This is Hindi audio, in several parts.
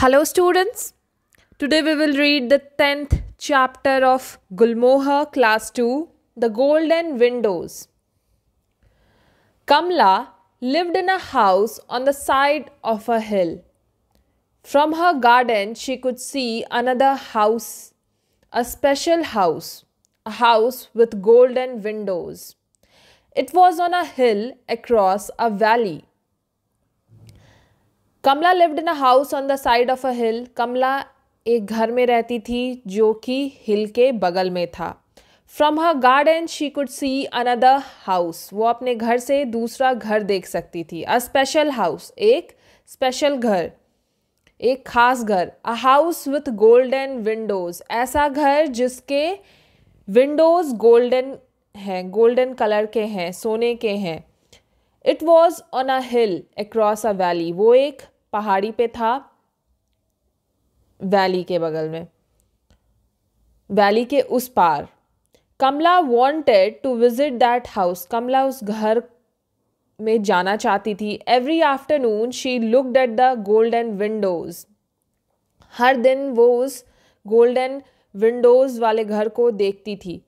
Hello students. Today we will read the 10th chapter of Gulmohar class 2 The Golden Windows. Kamla lived in a house on the side of a hill. From her garden she could see another house, a special house, a house with golden windows. It was on a hill across a valley. Kamala lived in a house on the side of a hill Kamala एक घर में रहती थी जो कि हिल के बगल में था from her garden she could see another house वो अपने घर से दूसरा घर देख सकती थी अ स्पेशल हाउस एक स्पेशल घर एक खास घर a house with golden windows ऐसा घर जिसके विंडोज़ गोल्डन हैं गोल्डन कलर के हैं सोने के हैं it was on a hill across a valley वो एक पहाड़ी पे था वैली के बगल में वैली के उस पार Kamala wanted to visit that house Kamala उस घर में जाना चाहती थी every afternoon she looked at the golden windows हर दिन वो उस गोल्डन विंडोज़ वाले घर को देखती थी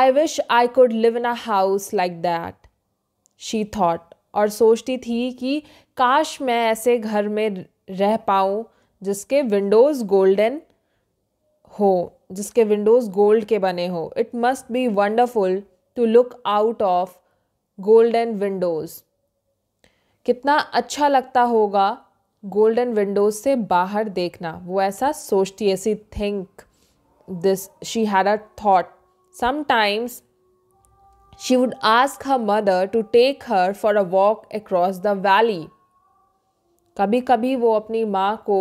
I wish I could live in a house like that she thought और सोचती थी कि काश मैं ऐसे घर में रह पाऊँ जिसके विंडोज़ गोल्डन हो जिसके विंडोज़ गोल्ड के बने हो it must be wonderful to look out of golden windows कितना अच्छा लगता होगा गोल्डन विंडोज से बाहर देखना वो ऐसा सोचती है she think this she had a thought sometimes she would ask her mother to take her for a walk across the valley कभी कभी वो अपनी माँ को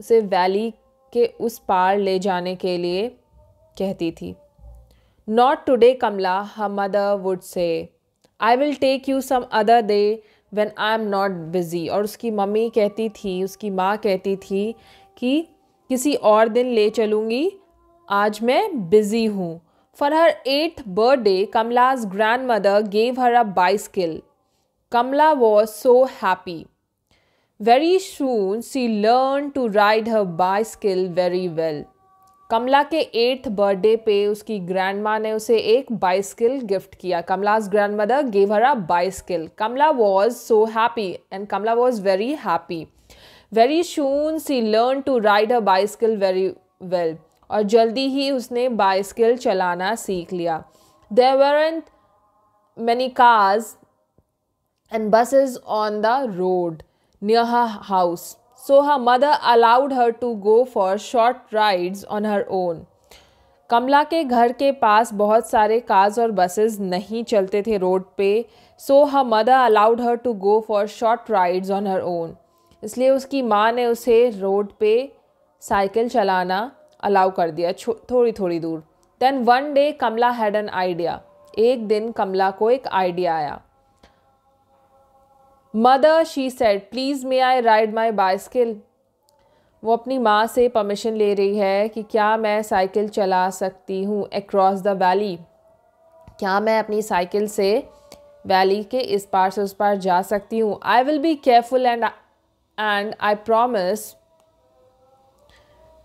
उसे वैली के उस पार ले जाने के लिए कहती थी not today Kamala her mother would say I will take you some other day when I am not busy और उसकी मम्मी कहती थी उसकी माँ कहती थी कि किसी और दिन ले चलूँगी आज मैं बिज़ी हूँ for her eight birthday Kamala's grandmother gave her a bicycle Kamala was so happy Very soon, she learned to ride her bicycle very well. Kamala के एट्थ बर्थडे पे उसकी ग्रैंड माँ ने उसे एक बाइस्किल गिफ्ट किया Kamala's grandmother gave her a bicycle Kamala was so happy and Kamala was very happy very soon she learn to ride a bicycle very well और जल्दी ही उसने बाइस्किल चलाना सीख लिया there weren't many cars and buses on the road near her house. So her mother allowed her to go for short rides on her own. Kamala के घर के पास बहुत सारे कार्स और बसेस नहीं चलते थे रोड पे so her mother allowed her to go for short rides on her own इसलिए उसकी माँ ने उसे रोड पे साइकिल चलाना अलाउ कर दिया थोड़ी थोड़ी दूर then one day Kamala had an idea एक दिन कमला को एक आइडिया आया mother she said please may I ride my bicycle वो अपनी माँ से परमिशन ले रही है कि क्या मैं साइकिल चला सकती हूँ एक्रॉस द वैली क्या मैं अपनी साइकिल से वैली के इस पार से उस पार जा सकती हूँ I will be careful and and I promise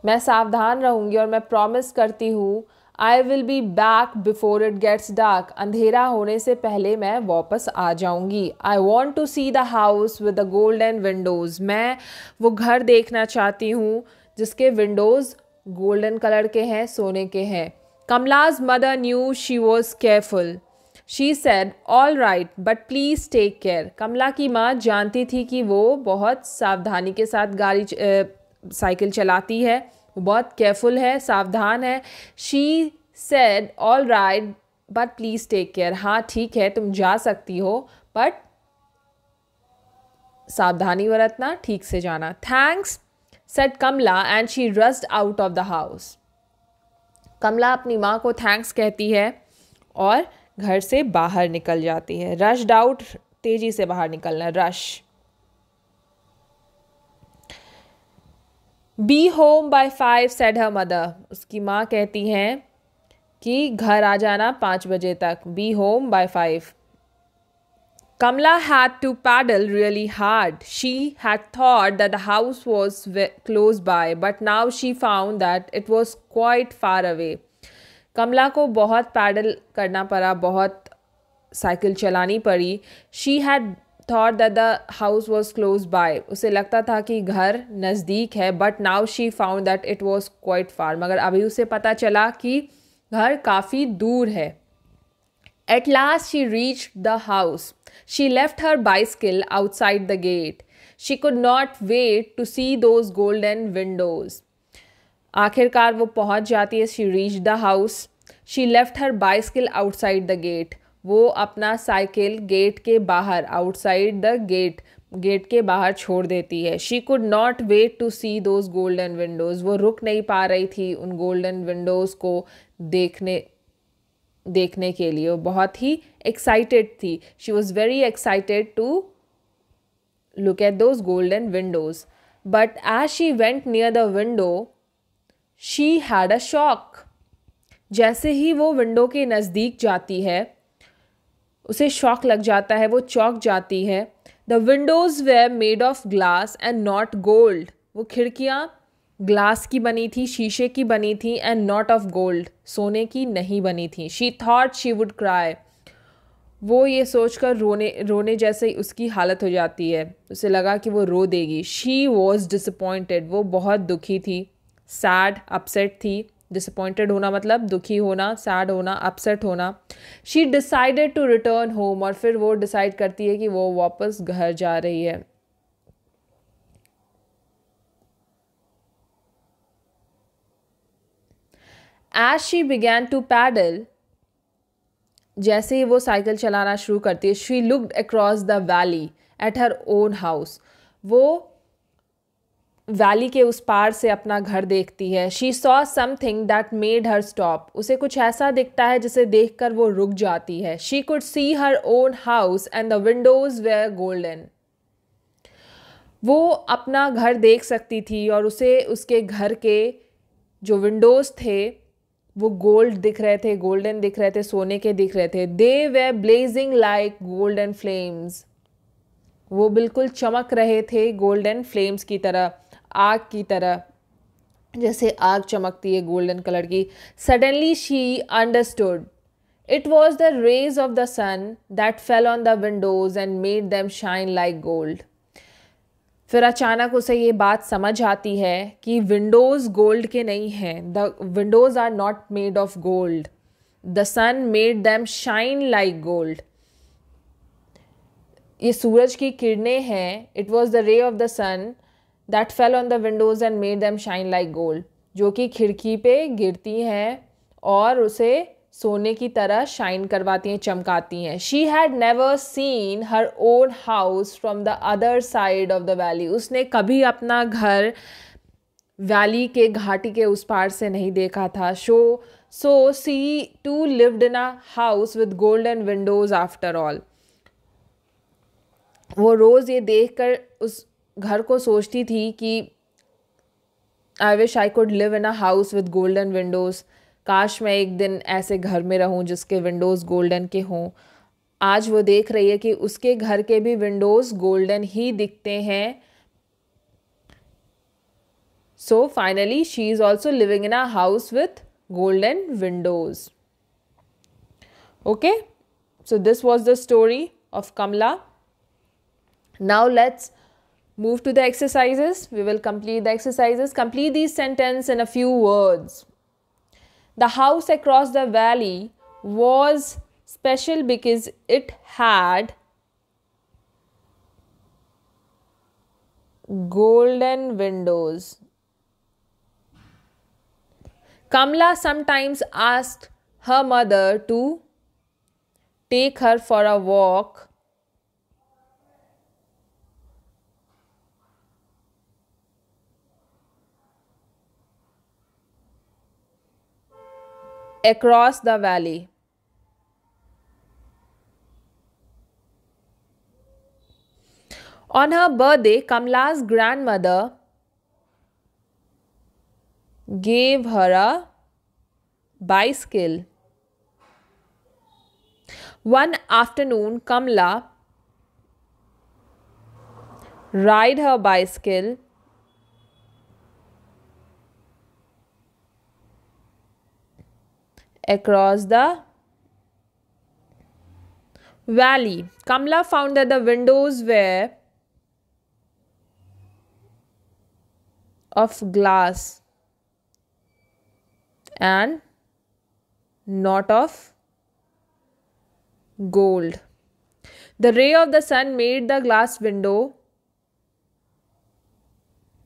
मैं सावधान रहूँगी और मैं प्रॉमिस करती हूँ I will be back before it gets dark अंधेरा होने से पहले मैं वापस आ जाऊंगी I want to see the house with the golden windows मैं वो घर देखना चाहती हूँ जिसके विंडोज़ गोल्डन कलर के हैं सोने के हैं Kamala's mother knew she was careful she said all right but please take care Kamala की माँ जानती थी कि वो बहुत सावधानी के साथ गाड़ी साइकिल चलाती है वो बहुत केयरफुल है सावधान है she said all right but please take care हाँ ठीक है तुम जा सकती हो बट सावधानी बरतना ठीक से जाना thanks said Kamala and she rushed out of the house Kamala अपनी माँ को थैंक्स कहती है और घर से बाहर निकल जाती है रश डाउट तेज़ी से बाहर निकलना rush be home by five said her mother उसकी माँ कहती हैं कि घर आ जाना पाँच बजे तक be home by five Kamala had to paddle really hard. She had thought that the house was close by, but now she found that it was quite far away. Kamala को बहुत पैडल करना पड़ा बहुत साइकिल चलानी पड़ी she had thought that the house was close by उसे लगता था कि घर नज़दीक है but now she found that it was quite far मगर अभी उसे पता चला कि घर काफ़ी दूर है at last she reach the house she left her bicycle outside the gate she could not wait to see those golden windows आखिरकार वो पहुँच जाती है she reach the house she left her bicycle outside the gate वो अपना साइकिल गेट के बाहर आउटसाइड द गेट गेट के बाहर छोड़ देती है she could not wait to see those golden windows वो रुक नहीं पा रही थी उन गोल्डन विंडोज़ को देखने देखने के लिए वो बहुत ही एक्साइटेड थी she was very excited to look at those golden windows but as she went near the window she had a shock जैसे ही वो विंडो के नज़दीक जाती है उसे शॉक लग जाता है वो चौक जाती है the windows were made of glass and not gold वो खिड़कियाँ ग्लास की बनी थी शीशे की बनी थी एंड नॉट ऑफ गोल्ड सोने की नहीं बनी थी she thought she would cry वो ये सोचकर रोने रोने जैसे उसकी हालत हो जाती है उसे लगा कि वो रो देगी शी वॉज डिसअपॉइंटेड वो बहुत दुखी थी सैड अपसेट थी डिसअपॉइंटेड होना मतलब दुखी होना सैड होना अपसेट होना she decided to return home और फिर वो डिसाइड करती है कि वो वापस घर जा रही है as she began to pedal जैसे ही वो साइकिल चलाना शुरू करती है she looked across the valley at her own house वो वैली के उस पार से अपना घर देखती है she saw something that made her stop उसे कुछ ऐसा दिखता है जिसे देखकर वो रुक जाती है she could see her own house and the windows were golden वो अपना घर देख सकती थी और उसे उसके घर के जो विंडोज़ थे वो गोल्ड दिख रहे थे गोल्डन दिख रहे थे सोने के दिख रहे थे they were blazing like golden flames वो बिल्कुल चमक रहे थे गोल्डन फ्लेम्स की तरह आग की तरह जैसे आग चमकती है गोल्डन कलर की suddenly she understood it was the rays of the sun that fell on the windows and made them shine like gold फिर अचानक उसे ये बात समझ आती है कि विंडोज़ गोल्ड के नहीं हैं the windows are not made of gold the sun made them shine like gold ये सूरज की किरणें हैं it was the ray of the sun that fell on the windows and made them shine like gold जो कि खिड़की पे गिरती हैं और उसे सोने की तरह शाइन करवाती हैं चमकाती हैं she had never seen her own house from the other side of the valley उसने कभी अपना घर वैली के घाटी के उस पार से नहीं देखा था so so she too lived in a house with golden windows after all वो रोज़ ये देख कर उस घर को सोचती थी कि I wish I could live in a house with golden windows काश मैं एक दिन ऐसे घर में रहूं जिसके विंडोज़ गोल्डन के हों आज वो देख रही है कि उसके घर के भी विंडोज़ गोल्डन ही दिखते हैं so finally she is also living in a house with golden windows okay so this was the story of Kamala now let's Move to the exercises. We will complete the exercises. Complete these sentences in a few words. The house across the valley was special because it had golden windows. Kamla sometimes asked her mother to take her for a walk across the valley. On her birthday, kamla's grandmother gave her a bicycle. One afternoon, kamla ride her bicycle across the valley. Kamla found that the windows were of glass and not of gold. The ray of the sun made the glass window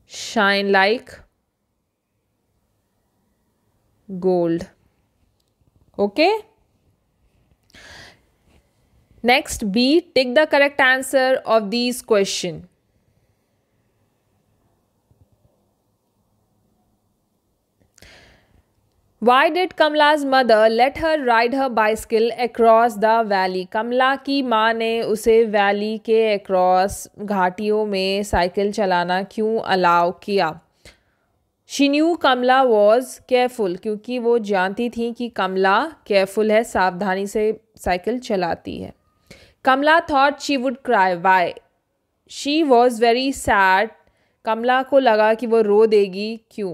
shine like gold. Okay next B take the correct answer of these question Why did Kamla's mother let her ride her bicycle across the valley? Kamla की माँ ने उसे वैली के across घाटियों में साइकिल चलाना क्यों अलाउ किया she knew Kamala was careful क्योंकि वो जानती थी कि कमला केयरफुल है सावधानी से साइकिल चलाती है Kamala thought she would cry why she was very sad Kamala को लगा कि वो रो देगी क्यों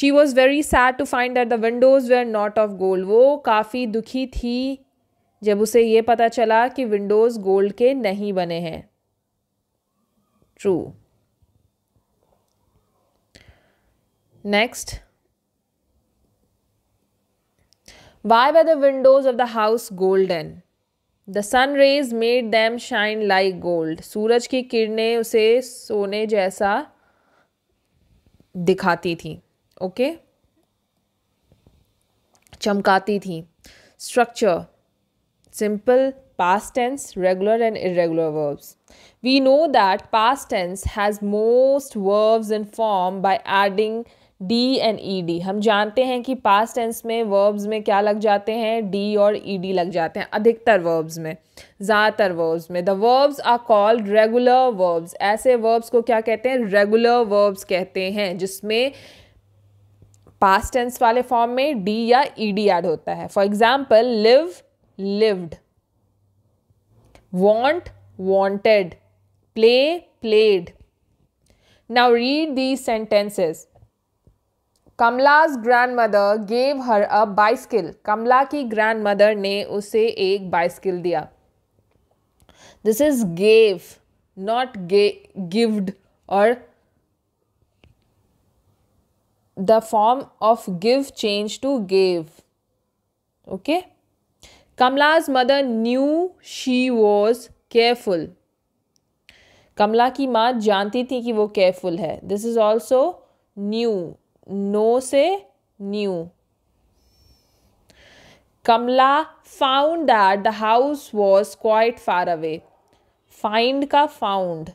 she was very sad to find that the windows were not of gold वो काफ़ी दुखी थी जब उसे ये पता चला कि विंडोज़ गोल्ड के नहीं बने हैं true Next, why were the windows of the house golden? The sun rays made them shine like gold. Suraj ki किरणें उसे सोने जैसा dikhati thi. okay? chamkati thi. Structure, simple past tense, regular and irregular verbs. We know that past tense has most verbs in form by adding D and E D हम जानते हैं कि पास्ट टेंस में वर्ब्स में क्या लग जाते हैं डी और ई e डी लग जाते हैं अधिकतर वर्ब्स में ज़्यादातर वर्ब्स में the verbs are called regular verbs ऐसे वर्ब्स को क्या कहते हैं रेगुलर वर्ब्स कहते हैं जिसमें पास्ट टेंस वाले फॉर्म में डी या ई डी एड होता है for example live lived want wanted play played now read the sentences Kamala's grandmother gave her a bicycle Kamala की ग्रैंड मदर ने उसे एक बाइस्किल दिया दिस इज गेव नॉट गे गिव्ड और the form of give change to gave okay Kamala's mother knew she was careful Kamala की माँ जानती थी कि वो केयरफुल है this is also knew know से knew Kamala found that the house was quite far away find का फाउंड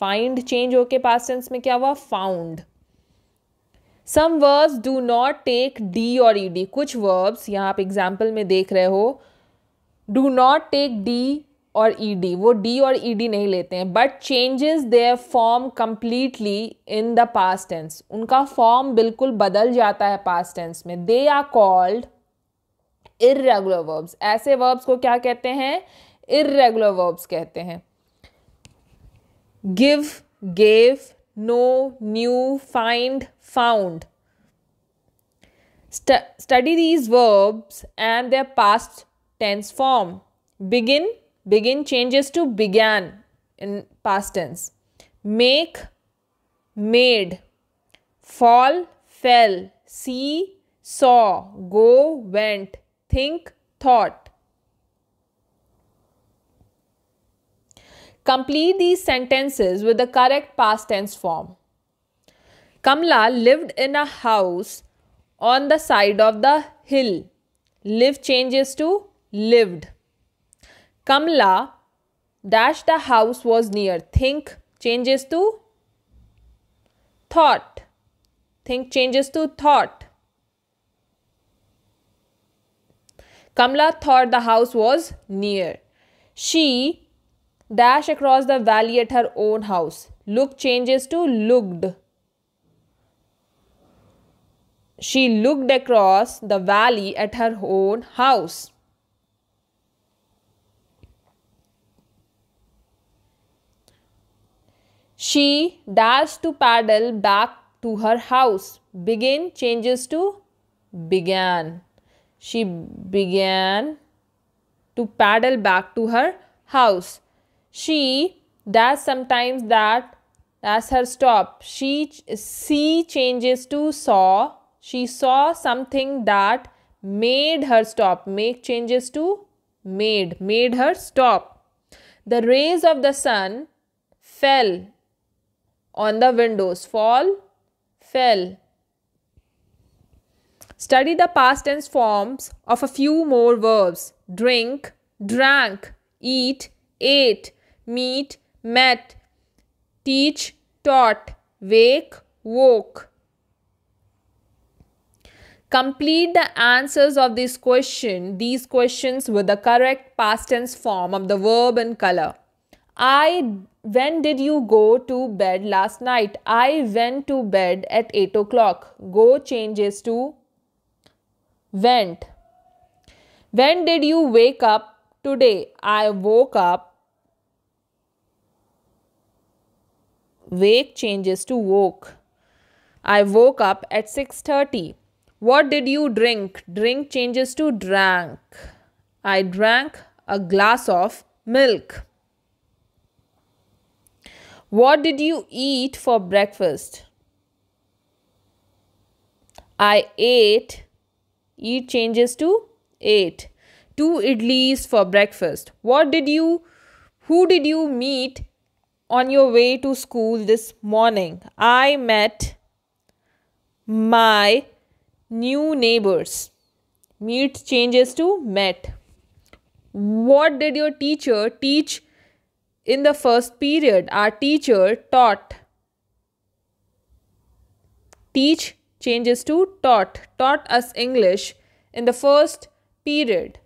फाइंड चेंज होके पास सेंस में क्या हुआ found some verbs do not take D और ई डी कुछ वर्ब्स यहाँ आप एग्जाम्पल में देख रहे हो डू नॉट टेक डी और ईडी e वो डी और ईडी e नहीं लेते हैं but changes their form completely in the past tense उनका फॉर्म बिल्कुल बदल जाता है पास्ट टेंस में they are called irregular verbs ऐसे वर्ब्स को क्या कहते हैं इरेगुलर वर्ब्स कहते हैं give gave know knew find found study these verbs and their past tense form begin Begin changes to began in past tense. Make, made. Fall, fell. See, saw. Go, went. Think, thought. Complete these sentences with the correct past tense form. Kamla lived in a house on the side of the hill. Live changes to lived. Kamla dash the house was near. Think changes to thought. Think changes to thought. Kamla thought the house was near. She dash across the valley at her own house. Look changes to looked. She looked across the valley at her own house. She dashed to paddle back to her house. Begin changes to began. She began to paddle back to her house. She does sometimes that that's her stop. She see changes to saw. She saw something that made her stop. Make changes to made. Made her stop. The rays of the sun fell on the windows. Fall, fell. Study the past tense forms of a few more verbs. Drink, drank, eat, ate, meet, met, teach, taught, wake, woke. Complete the answers of this question, these questions with the correct past tense form of the verb and color. I when did you go to bed last night? I went to bed at 8 o'clock. Go changes to went. When did you wake up today? I woke up. Wake changes to woke. I woke up at 6:30. What did you drink? Drink changes to drank. I drank a glass of milk. What did you eat for breakfast? I ate. Eat changes to ate. Two idlis for breakfast. What did you, who did you meet on your way to school this morning? I met my new neighbors. Meet changes to met. What did your teacher teach in the first period, our teacher taught. Teach changes to taught, taught us English in the first period.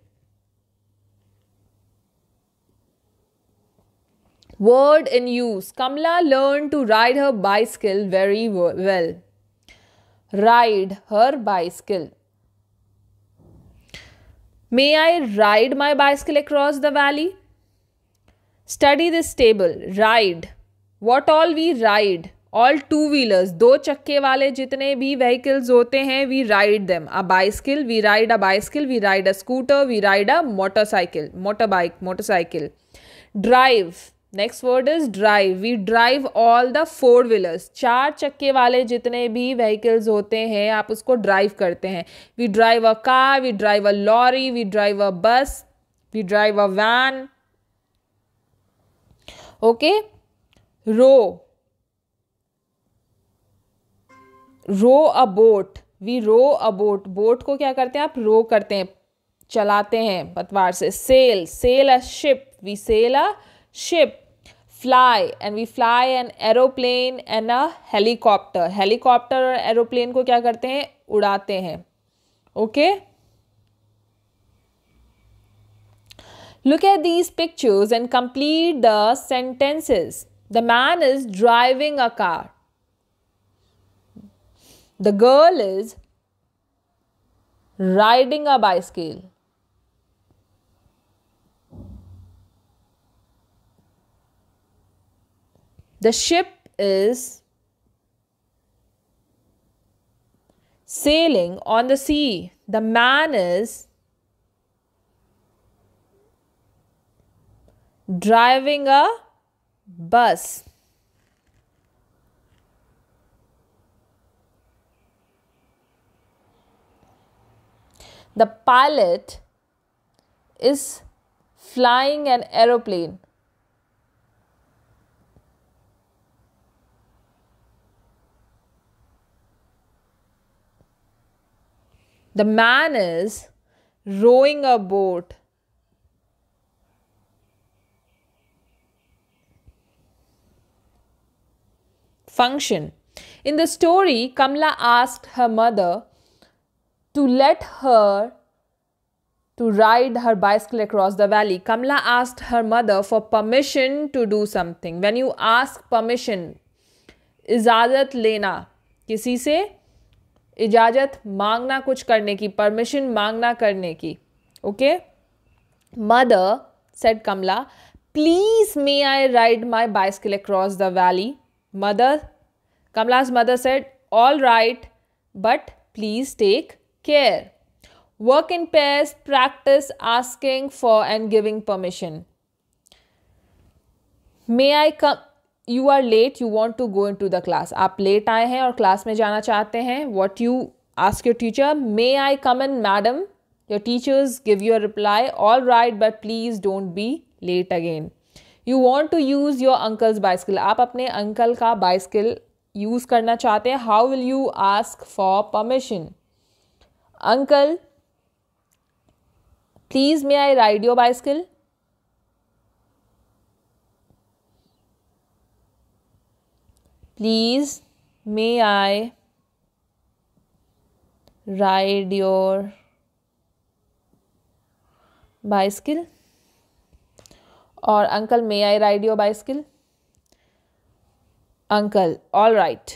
Word in use. Kamla learned to ride her bicycle very well. Ride her bicycle. May I ride my bicycle across the valley? Study this table ride what all we ride all two wheelers दो चक्के वाले जितने भी व्हीकल्स होते हैं we ride them a bicycle we ride a bicycle we ride a scooter we ride a motorcycle motor bike motorcycle drive next word is drive we drive all the four wheelers चार चक्के वाले जितने भी व्हीकल्स होते हैं आप उसको ड्राइव करते हैं we drive a car we drive a lorry we drive a bus we drive a van okay row row a boat we row a boat boat को क्या करते हैं आप रो करते हैं चलाते हैं पतवार से sail sail a ship we sail a ship fly and we fly an aeroplane and a helicopter helicopter और एरोप्लेन को क्या करते हैं उड़ाते हैं okay okay? Look at these pictures and complete the sentences. The man is driving a car. The girl is riding a bicycle. The ship is sailing on the sea. The man is driving a bus. The pilot is flying an aeroplane. The man is rowing a boat. function. In the story, Kamla asked her mother to let her to ride her bicycle across the valley. Kamla asked her mother for permission to do something. When you ask permission, इजाज़त लेना किसी से इजाज़त मांगना कुछ करने की परमिशन मांगना करने की okay mother said Kamala please may I ride my bicycle across the valley Mother, Kamala's mother said, All right, but please take care. Work in pairs, practice asking for and giving permission. May I come? You are late you want to go into the class आप लेट आए हैं और क्लास में जाना चाहते हैं what you ask your teacher may I come in madam your teachers give your reply all right but please don't be late again you want to use your uncle's bicycle आप अपने अंकल का बाइस्किल यूज़ करना चाहते हैं how will you ask for permission uncle please may I ride your bicycle please may I ride your bicycle or uncle may i ride your bicycle uncle all right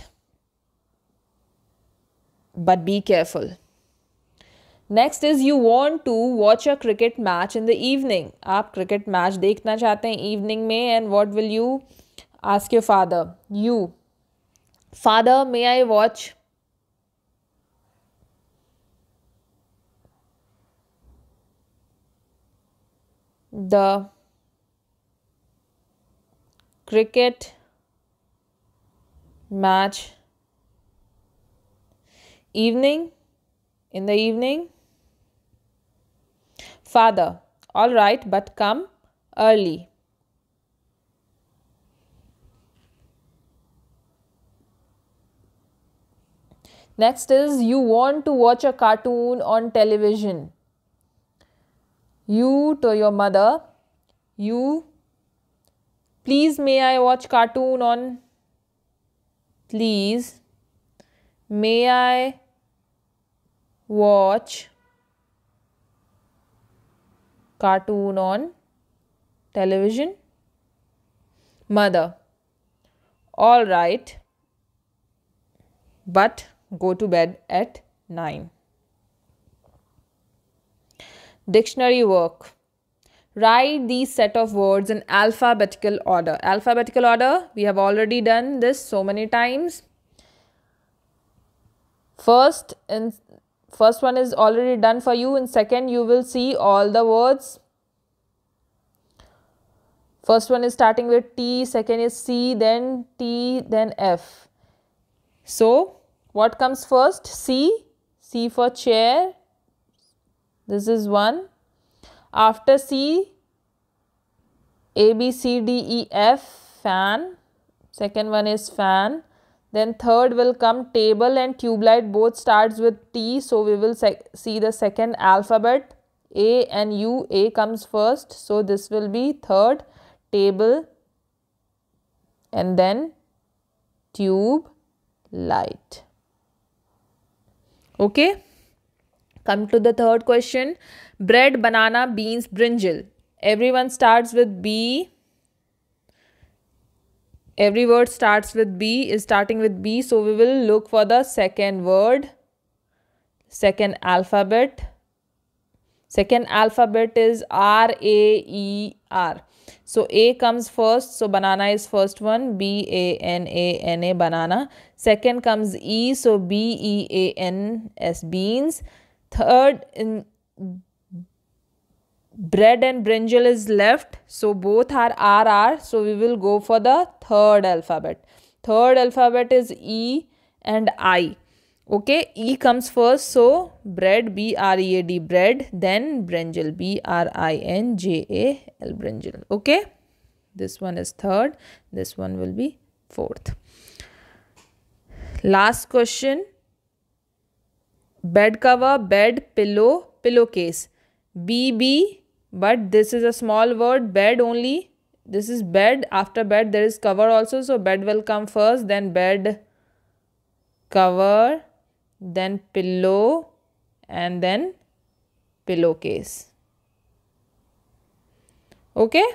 but be careful next is you want to watch a cricket match in the evening aap cricket match dekhna chahte hain evening mein and what will you ask your father you father may i watch the cricket match evening in the evening father all right but come early next is you want to watch a cartoon on television you to your mother you Please may I watch cartoon on Please may I watch cartoon on television? Mother, all right, but go to bed at 9. Dictionary work write these set of words in alphabetical order. Alphabetical order, we have already done this so many times. First, in first one is already done for you. In second, you will see all the words. First one is starting with T, second is C, then T, then F. So, what comes first? C, C for chair. This is one. After C, A, B, C, D, E, F, fan. Second one is fan. Then third will come table and tube light both starts with T. So, we will see the second alphabet. A and U, A comes first. So, this will be third table and then tube light. Okay. Come to the third question bread, banana, beans, brinjal. Everyone starts with B. Every word starts with B, is starting with B. So we will look for the second word, second alphabet. Second alphabet is R A E R. So A comes first. So banana is first one. B A N A N A banana. Second comes E. So B E A N S beans third in bread and brinjal is left so both are rr so we will go for the third alphabet third alphabet is e and i okay e comes first so bread b r e a d bread then brinjal b r i n j a l brinjal okay this one is third this one will be fourth last question bed cover bed pillow pillow case B B but this is a small word bed only this is bed after bed there is cover also so bed will come first then bed cover then pillow and then pillowcase okay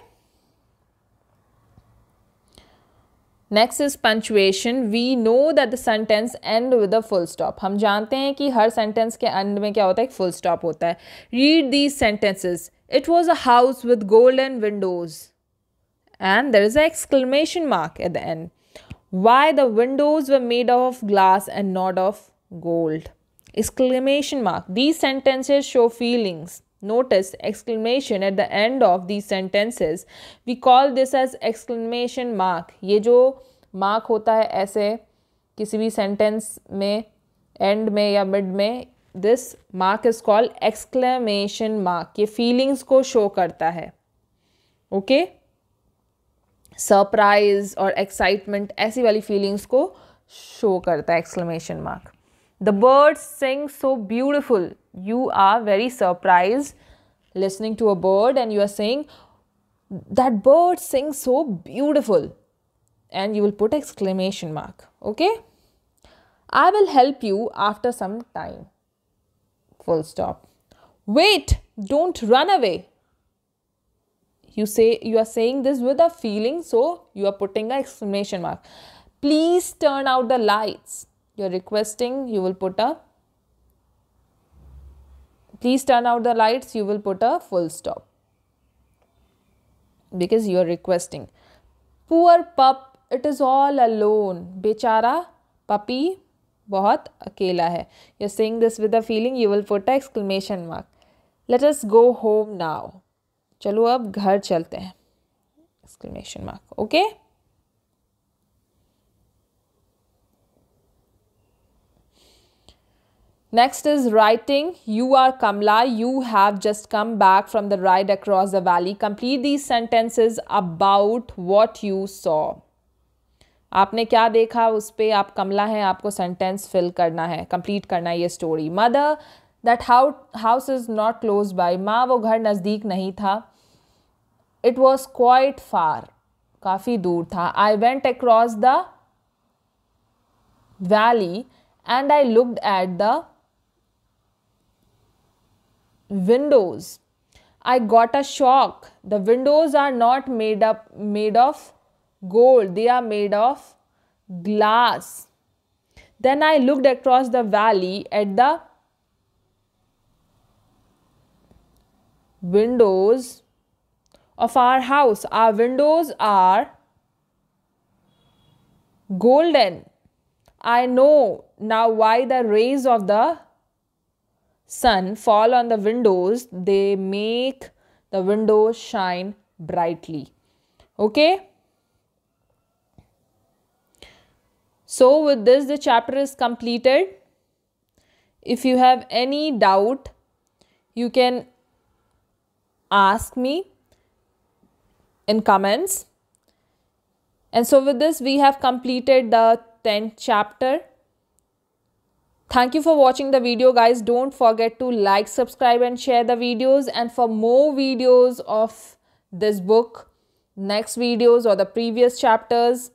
next is punctuation we know that the sentence end with a full stop हम जानते हैं कि हर सेंटेंस के एंड में क्या होता है एक फुल स्टॉप होता है read these sentences it was a house with gold and windows and there is a exclamation mark at the end why the windows were made of glass and not of gold exclamation mark these sentences show feelings Notice exclamation at the end of these sentences. We call this as exclamation mark. ये जो mark होता है ऐसे किसी भी sentence में end में या mid में this mark is called exclamation mark. ये feelings को show करता है ओके okay? सरप्राइज और एक्साइटमेंट ऐसी वाली फीलिंग्स को शो करता है exclamation mark The birds sing so beautiful. You are very surprised listening to a bird and you are saying, That bird sings so beautiful. And you will put exclamation mark. Okay? I will help you after some time. Full stop. Wait, don't run away. You say you are saying this with a feeling, so you are putting an exclamation mark. Please turn out the lights you are requesting you will put a please turn out the lights you will put a full stop because you are requesting poor pup it is all alone bechara puppy bahut akela hai you are saying this with a feeling you will put a exclamation mark let us go home now chalo ab ghar chalte hain exclamation mark okay Next is writing. You are Kamla. You have just come back from the ride across the valley. Complete these sentences about what you saw. आपने क्या देखा उस पर आप कमला हैं आपको सेंटेंस फिल करना है कंप्लीट करना है ये story mother that how house is not close by माँ वो घर नज़दीक नहीं था इट वॉज क्वाइट फार काफ़ी दूर था I went across the valley and I looked at the windows. I got a shock. The windows are not made up made of gold. They are made of glass. Then I looked across the valley at the windows of our house. Our windows are golden. I know now why the rays of the sun fall on the windows, they make the windows shine brightly. Okay. So, with this, the chapter is completed. If you have any doubt, you can ask me in comments. And so, with this, we have completed the 10th chapter. Thank you for watching the video guys. Don't forget to like, subscribe and share the videos. And for more videos of this book, next videos or the previous chapters,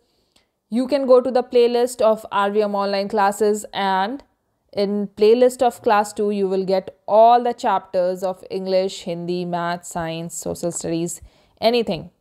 you can go to the playlist of RVM online classes and in playlist of class 2 you will get all the chapters of English, Hindi, math, science, social studies, anything.